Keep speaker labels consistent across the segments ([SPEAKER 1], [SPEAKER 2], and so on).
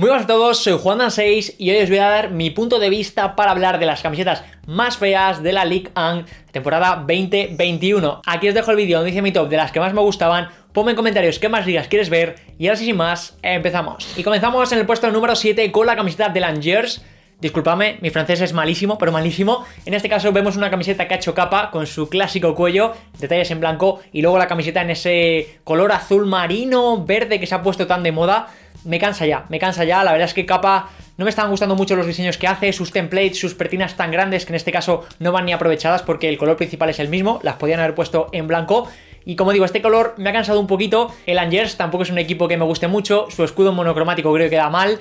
[SPEAKER 1] Muy buenas a todos, soy Juan6 y hoy os voy a dar mi punto de vista para hablar de las camisetas más feas de la League Ang temporada 2021. Aquí os dejo el vídeo donde hice mi top de las que más me gustaban, ponme en comentarios qué más ligas quieres ver y ahora sí sin más, empezamos. Y comenzamos en el puesto número 7 con la camiseta de Langers Disculpame, mi francés es malísimo, pero malísimo. En este caso vemos una camiseta que ha hecho capa con su clásico cuello, detalles en blanco y luego la camiseta en ese color azul marino, verde que se ha puesto tan de moda. Me cansa ya, me cansa ya. La verdad es que capa no me están gustando mucho los diseños que hace, sus templates, sus pertinas tan grandes que en este caso no van ni aprovechadas porque el color principal es el mismo, las podían haber puesto en blanco. Y como digo, este color me ha cansado un poquito. El Angers tampoco es un equipo que me guste mucho. Su escudo monocromático creo que da mal.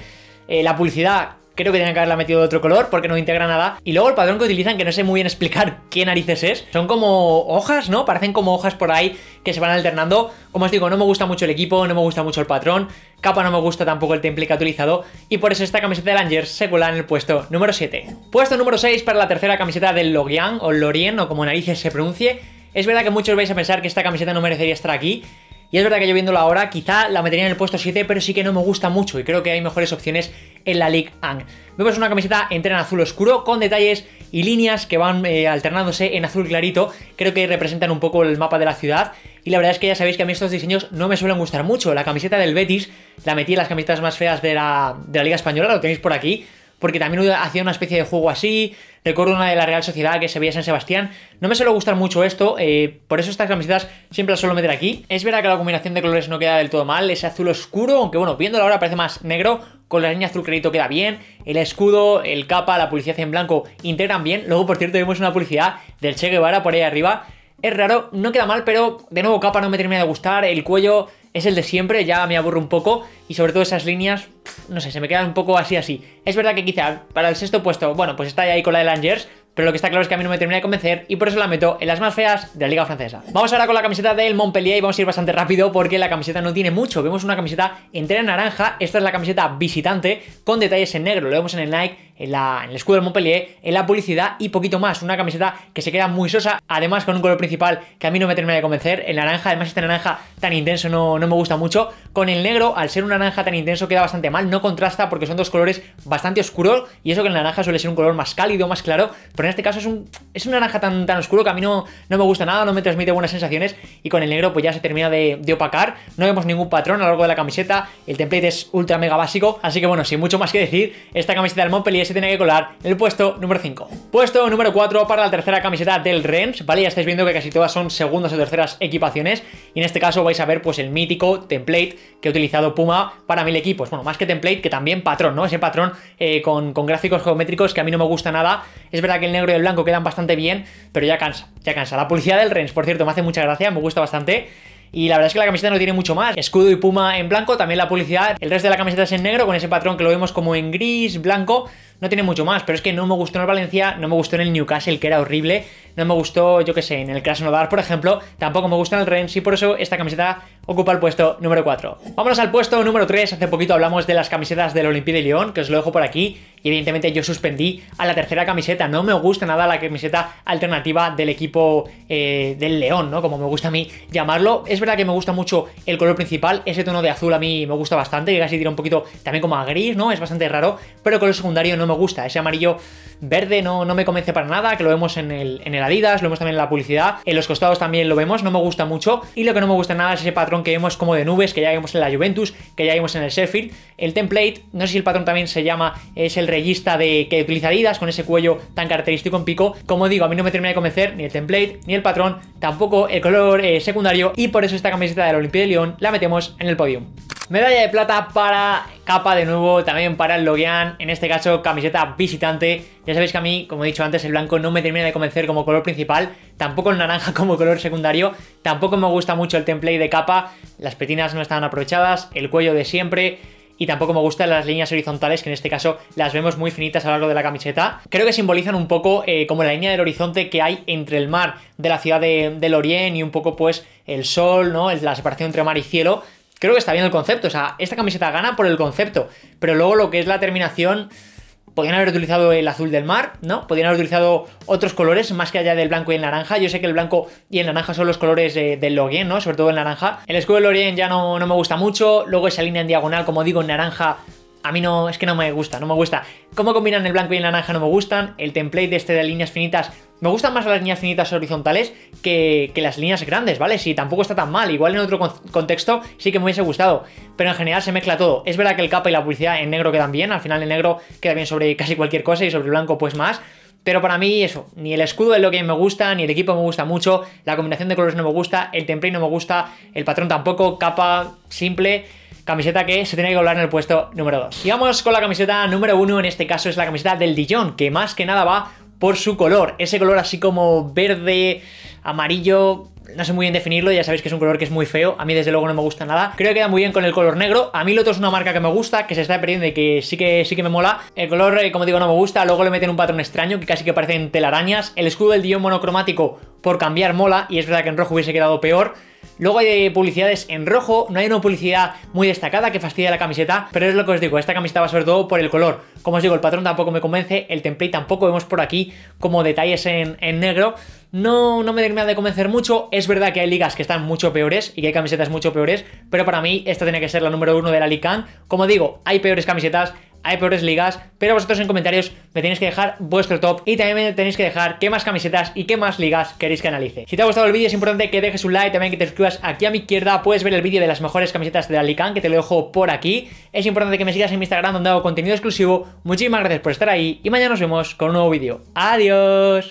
[SPEAKER 1] Eh, la publicidad Creo que tienen que haberla metido de otro color porque no integra nada. Y luego el padrón que utilizan, que no sé muy bien explicar qué narices es, son como hojas, ¿no? Parecen como hojas por ahí que se van alternando. Como os digo, no me gusta mucho el equipo, no me gusta mucho el patrón. Capa no me gusta tampoco el template que ha utilizado y por eso esta camiseta de Langers se cola en el puesto número 7. Puesto número 6 para la tercera camiseta del Lorient o Lorien o como narices se pronuncie. Es verdad que muchos vais a pensar que esta camiseta no merecería estar aquí, y es verdad que yo viéndolo ahora, quizá la metería en el puesto 7, pero sí que no me gusta mucho y creo que hay mejores opciones en la League Ang. Vemos una camiseta en en azul oscuro con detalles y líneas que van eh, alternándose en azul clarito. Creo que representan un poco el mapa de la ciudad. Y la verdad es que ya sabéis que a mí estos diseños no me suelen gustar mucho. La camiseta del Betis la metí en las camisetas más feas de la, de la Liga Española, lo tenéis por aquí porque también hacía una especie de juego así. Recuerdo una de la Real Sociedad que se veía San Sebastián. No me suele gustar mucho esto, eh, por eso estas camisetas siempre las suelo meter aquí. Es verdad que la combinación de colores no queda del todo mal, ese azul oscuro, aunque bueno, viéndolo ahora parece más negro, con la línea azul crédito queda bien, el escudo, el capa, la publicidad en blanco integran bien. Luego, por cierto, vemos una publicidad del Che Guevara por ahí arriba. Es raro, no queda mal, pero de nuevo capa no me termina de gustar, el cuello es el de siempre, ya me aburro un poco y sobre todo esas líneas, no sé, se me quedan un poco así así. Es verdad que quizá para el sexto puesto, bueno, pues está ahí con la de Langers, pero lo que está claro es que a mí no me termina de convencer y por eso la meto en las más feas de la liga francesa. Vamos ahora con la camiseta del Montpellier y vamos a ir bastante rápido porque la camiseta no tiene mucho. Vemos una camiseta entera naranja, esta es la camiseta visitante con detalles en negro, lo vemos en el Nike en, la, el escudo del Montpellier, en la publicidad y poquito más. Una camiseta que se queda muy sosa, además con un color principal que a mí no me termina de convencer. El naranja, además este naranja tan intenso no, no me gusta mucho. Con el negro, al ser un naranja tan intenso, queda bastante mal. No contrasta porque son dos colores bastante oscuros y eso que el naranja suele ser un color más cálido, más claro. Pero en este caso es un, es un naranja tan, oscuro que a mí no, no me gusta nada, no me transmite buenas sensaciones. Y con el negro pues ya se termina de, de opacar. No vemos ningún patrón a lo largo de la camiseta. El template es ultra mega básico. Así que bueno, sin mucho más que decir, esta camiseta del Montpellier se tiene que colar el puesto número 5. Puesto número 4 para la tercera camiseta del Rens, ¿vale? Ya estáis viendo que casi todas son segundas o terceras equipaciones y en este caso vais a ver pues el mítico template que ha utilizado Puma para mil equipos. Bueno, más que template, que también patrón, ¿no? Ese patrón eh, con, con gráficos geométricos que a mí no me gusta nada. Es verdad que el negro y el blanco quedan bastante bien, pero ya cansa, ya cansa. La publicidad del Rens, por cierto, me hace mucha gracia, me gusta bastante. Y la verdad es que la camiseta no tiene mucho más. Escudo y puma en blanco, también la publicidad. El resto de la camiseta es en negro, con ese patrón que lo vemos como en gris, blanco no tiene mucho más, pero es que no me gustó en el Valencia, no me gustó en el Newcastle, que era horrible, no me gustó, yo qué sé, en el Krasnodar, por ejemplo, tampoco me gusta en el Rennes y por eso esta camiseta ocupa el puesto número 4. Vámonos al puesto número 3, hace poquito hablamos de las camisetas del Olympique de Lyon, que os lo dejo por aquí, y evidentemente yo suspendí a la tercera camiseta, no me gusta nada la camiseta alternativa del equipo eh, del León, ¿no? Como me gusta a mí llamarlo, es verdad que me gusta mucho el color principal, ese tono de azul a mí me gusta bastante, que casi tira un poquito también como a gris, ¿no? Es bastante raro, pero el color secundario no me gusta. Ese amarillo verde no, no me convence para nada, que lo vemos en el, en el Adidas, lo vemos también en la publicidad, en los costados también lo vemos, no me gusta mucho. Y lo que no me gusta nada es ese patrón que vemos como de nubes, que ya vemos en la Juventus, que ya vimos en el Sheffield. El template, no sé si el patrón también se llama, es el rellista de, que utiliza Adidas, con ese cuello tan característico en pico. Como digo, a mí no me termina de convencer ni el template, ni el patrón, tampoco el color eh, secundario, y por eso esta camiseta de la Olimpia de León la metemos en el podium. Medalla de plata para capa de nuevo, también para el Logian, en este caso camiseta visitante. Ya sabéis que a mí, como he dicho antes, el blanco no me termina de convencer como color principal, tampoco el naranja como color secundario, tampoco me gusta mucho el template de capa, las petinas no están aprovechadas, el cuello de siempre, y tampoco me gustan las líneas horizontales, que en este caso las vemos muy finitas a lo largo de la camiseta. Creo que simbolizan un poco eh, como la línea del horizonte que hay entre el mar de la ciudad de, del y un poco pues el sol, ¿no? La separación entre mar y cielo, creo que está bien el concepto. O sea, esta camiseta gana por el concepto. Pero luego lo que es la terminación. Podrían haber utilizado el azul del mar, ¿no? Podrían haber utilizado otros colores más que allá del blanco y el naranja. Yo sé que el blanco y el naranja son los colores eh, del login ¿no? Sobre todo el naranja. El escudo del Lorient ya no, no me gusta mucho. Luego esa línea en diagonal, como digo, en naranja a mí no, es que no me gusta, no me gusta. Cómo combinan el blanco y el naranja no me gustan. El template de este de líneas finitas. Me gustan más las líneas finitas horizontales que, las líneas grandes, ¿vale? Si sí, tampoco está tan mal. Igual en otro contexto sí que me hubiese gustado. Pero en general se mezcla todo. Es verdad que el capa y la publicidad en negro quedan bien. Al final el negro queda bien sobre casi cualquier cosa y sobre el blanco pues más. Pero para mí eso, ni el escudo es lo que me gusta, ni el equipo me gusta mucho, la combinación de colores no me gusta, el template no me gusta, el patrón tampoco, capa simple Camiseta que se tiene que colar en el puesto número 2. Y vamos con la camiseta número 1, en este caso es la camiseta del Dijon, que más que nada va por su color. Ese color así como verde, amarillo, no sé muy bien definirlo, ya sabéis que es un color que es muy feo, a mí desde luego no me gusta nada. Creo que queda muy bien con el color negro, a mí otro es una marca que me gusta, que se está perdiendo y que sí que, sí que me mola. El color, eh, como digo, no me gusta, luego le meten un patrón extraño que casi que parecen telarañas. El escudo del Dijon monocromático por cambiar mola, y es verdad que en rojo hubiese quedado peor. Luego hay publicidades en rojo, no hay una publicidad muy destacada que fastidia la camiseta, pero es lo que os digo, esta camiseta va sobre todo por el color. Como os digo, el patrón tampoco me convence, el template tampoco, vemos por aquí como detalles en, negro. No, no me termina de convencer mucho, es verdad que hay ligas que están mucho peores y que hay camisetas mucho peores, pero para mí esta tiene que ser la número uno de la Como digo, hay peores camisetas, hay peores ligas, pero vosotros en comentarios me tenéis que dejar vuestro top y también me tenéis que dejar qué más camisetas y qué más ligas queréis que analice. Si te ha gustado el vídeo es importante que dejes un like, también que te suscribas aquí a mi izquierda, puedes ver el vídeo de las mejores camisetas de Alicante, que te lo dejo por aquí. Es importante que me sigas en Instagram donde hago contenido exclusivo. Muchísimas gracias por estar ahí y mañana nos vemos con un nuevo vídeo. ¡Adiós!